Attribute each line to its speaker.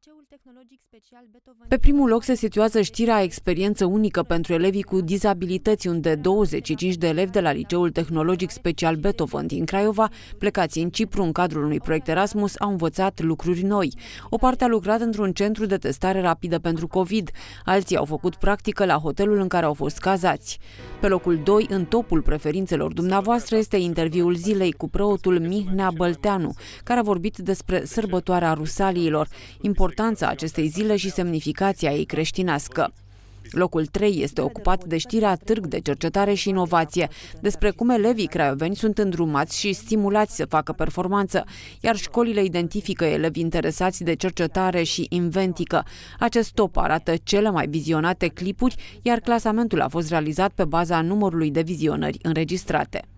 Speaker 1: Liceul Tehnologic Special Beethoven... Pe primul loc se situează știrea experiență unică pentru elevii cu dizabilități, unde 25 de elevi de la Liceul Tehnologic Special Beethoven din Craiova, plecați în Cipru în cadrul unui proiect Erasmus, au învățat lucruri noi. O parte a lucrat într-un centru de testare rapidă pentru COVID, alții au făcut practică la hotelul în care au fost cazați. Pe locul 2, în topul preferințelor dumneavoastră, este interviul zilei cu preotul Mihnea Bălteanu, care a vorbit despre sărbătoarea rusaliilor importanța acestei zile și semnificația ei creștinească. Locul 3 este ocupat de știrea Târg de Cercetare și Inovație, despre cum elevii craioveni sunt îndrumați și stimulați să facă performanță, iar școlile identifică elevi interesați de cercetare și inventică. Acest top arată cele mai vizionate clipuri, iar clasamentul a fost realizat pe baza numărului de vizionări înregistrate.